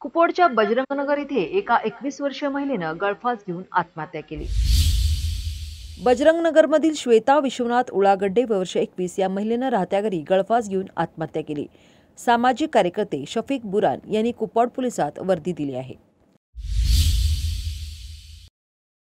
कुपोडच्या बजरंगनगर येथे एका एकवीस वर्षीय महिलेनं गळफास घेऊन आत्महत्या केली बजरंगनगरमधील श्वेता विश्वनाथ उळागड्डे वर्ष एकवीस या महिलेनं राहत्या घरी गळफास घेऊन आत्महत्या केली सामाजिक कार्यकर्ते शफीक बुरान यांनी कुपवाड पोलिसात वर्दी दिली आहे